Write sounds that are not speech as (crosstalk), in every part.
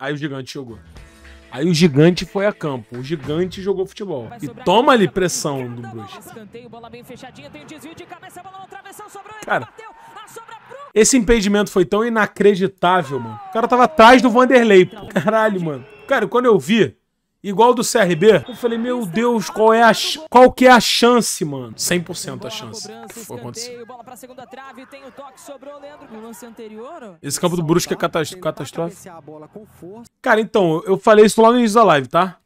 Aí o gigante jogou. Aí o gigante foi a campo. O gigante jogou futebol. E toma ali pressão do Bruxa. Cara, esse impedimento foi tão inacreditável, mano. O cara tava atrás do Vanderlei, pô. Caralho, mano. Cara, quando eu vi, Igual do CRB. Eu falei, meu é Deus, qual é a qual que é a chance, mano? 100% a chance que foi acontecer. Esse campo do Brusque é catastrófico. Cara, então, eu falei isso lá no início da live, tá?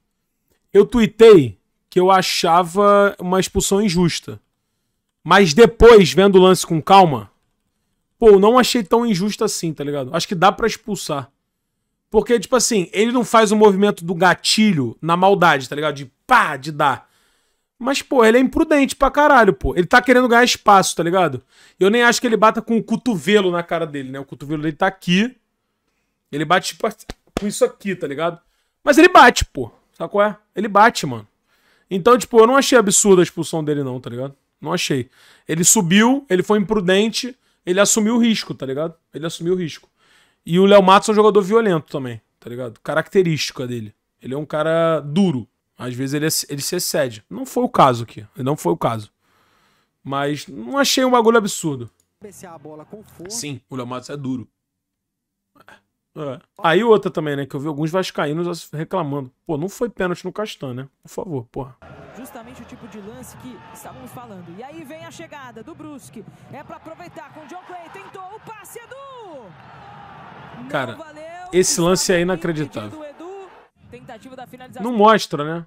Eu tuitei que eu achava uma expulsão injusta. Mas depois, vendo o lance com calma, pô, não achei tão injusta assim, tá ligado? Acho que dá para expulsar. Porque, tipo assim, ele não faz o movimento do gatilho na maldade, tá ligado? De pá, de dar. Mas, pô, ele é imprudente pra caralho, pô. Ele tá querendo ganhar espaço, tá ligado? Eu nem acho que ele bata com o cotovelo na cara dele, né? O cotovelo dele tá aqui. Ele bate, tipo, assim, com isso aqui, tá ligado? Mas ele bate, pô. Sabe qual é? Ele bate, mano. Então, tipo, eu não achei absurda a expulsão dele, não, tá ligado? Não achei. Ele subiu, ele foi imprudente, ele assumiu o risco, tá ligado? Ele assumiu o risco. E o Léo Matos é um jogador violento também, tá ligado? Característica dele. Ele é um cara duro. Às vezes ele, ele se excede. Não foi o caso aqui. Não foi o caso. Mas não achei um bagulho absurdo. Sim, o Léo Matos é duro. É. é. Aí outra também, né? Que eu vi alguns vascaínos reclamando. Pô, não foi pênalti no Castan, né? Por favor, porra justamente o tipo de lance que estávamos falando. E aí vem a chegada do Brusque. É pra aproveitar com o John Clay. Tentou o passe, Edu! Cara, esse lance é inacreditável. Não mostra, né?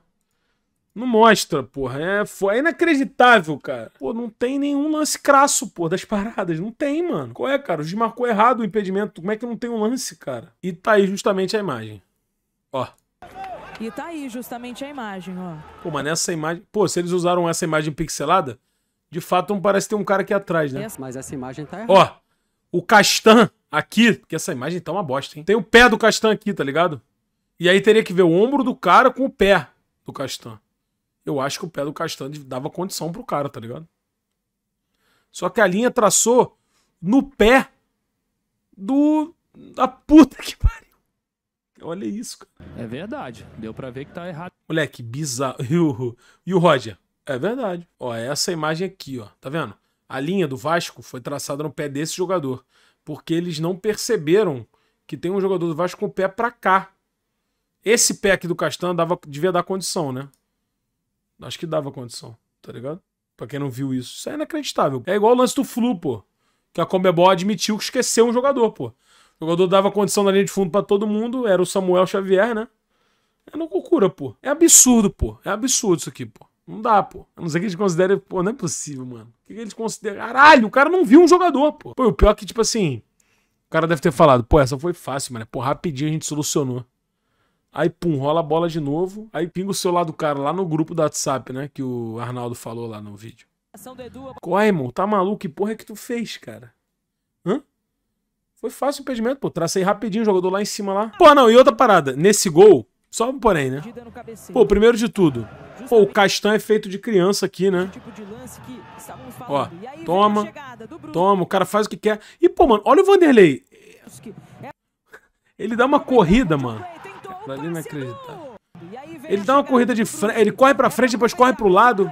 Não mostra, porra. É, é inacreditável, cara. Pô, não tem nenhum lance crasso, porra, das paradas. Não tem, mano. Qual é, cara? O marcou errado o impedimento. Como é que não tem um lance, cara? E tá aí justamente a imagem. Ó. E tá aí justamente a imagem, ó. Pô, mas nessa imagem... Pô, se eles usaram essa imagem pixelada, de fato não parece ter um cara aqui atrás, né? Mas essa imagem tá errada. Ó, o Castan Aqui, porque essa imagem tá uma bosta, hein? Tem o pé do Castan aqui, tá ligado? E aí teria que ver o ombro do cara com o pé do Castan. Eu acho que o pé do Castan dava condição pro cara, tá ligado? Só que a linha traçou no pé do. da puta que pariu. Olha isso, cara. É verdade. Deu pra ver que tá errado. Moleque, bizarro. (laughs) E o, Roger? É verdade. Ó, essa imagem aqui, ó. Tá vendo? A linha do Vasco foi traçada no pé desse jogador porque eles não perceberam que tem um jogador do Vasco com o pé para cá. Esse pé aqui do Castan dava, devia dar condição, né? Acho que dava condição, tá ligado? Pra quem não viu isso. Isso é inacreditável. É igual o lance do Flu, pô. Que a Comebol admitiu que esqueceu um jogador, pô. O jogador dava condição na linha de fundo para todo mundo, era o Samuel Xavier, né? É loucura, pô. É absurdo, pô. É absurdo isso aqui, pô. Não dá, pô. A não ser que eles considerem. Pô, não é possível, mano. O que, eles consideram? Caralho, o cara não viu um jogador, pô. Pô, o pior é que, tipo assim. O cara deve ter falado, pô, essa foi fácil, mano. Pô, rapidinho a gente solucionou. Aí, pum, rola a bola de novo. Aí pinga o celular do cara lá no grupo do WhatsApp, né? Que o Arnaldo falou lá no vídeo. Corre, irmão. Tá maluco? Que porra é que tu fez, cara? Hã? Foi fácil o impedimento, pô. Tracei rapidinho, o jogador lá em cima lá. Pô, não, e outra parada. Nesse gol, só um porém, né? Pô, primeiro de tudo, Pô, o Castan é feito de criança aqui, né? Tipo Ó, toma, toma, o cara faz o que quer. E, pô, mano, olha o Vanderlei. Ele dá uma corrida, mano. não é inacreditável. Ele dá uma corrida de frente, ele corre pra frente, depois corre pro lado.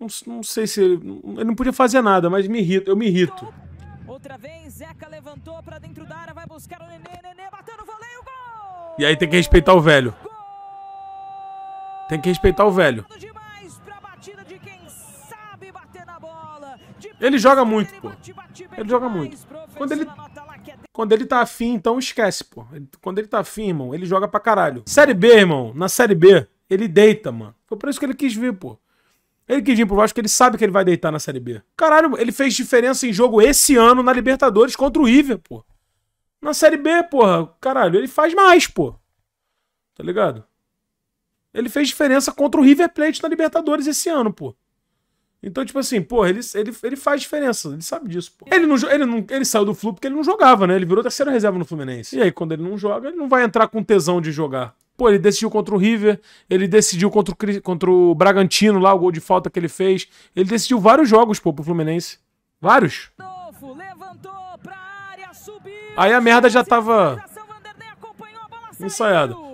Não, não sei se ele, ele não podia fazer nada, mas me irrito, eu me irrito. Outra vez, Zeca levantou pra dentro da área, vai buscar o Nenê, Nenê voleio, gol! E aí tem que respeitar o velho. Tem que respeitar o velho. Ele joga muito, pô. Ele joga muito. Quando ele, é quando ele tá afim, então esquece, pô. Quando ele tá afim, irmão, ele joga pra caralho. Série B, irmão, na Série B, ele deita, mano. Foi por isso que ele quis vir, pô. Ele quis vir pro Vasco, ele sabe que ele vai deitar na Série B. Caralho, ele fez diferença em jogo esse ano na Libertadores contra o River, pô. Na Série B, porra, caralho, ele faz mais, pô. Tá ligado? Ele fez diferença contra o River Plate na Libertadores esse ano, pô. Então, tipo assim, pô, ele, ele, ele faz diferença, ele sabe disso, pô. Ele, não, ele, não, ele saiu do Flu porque ele não jogava, né? Ele virou terceira reserva no Fluminense. E aí, quando ele não joga, ele não vai entrar com tesão de jogar. Pô, ele decidiu contra o River, ele decidiu contra o, contra o Bragantino lá, o gol de falta que ele fez. Ele decidiu vários jogos, pô, pro Fluminense. Vários. Aí a merda já tava ensaiada.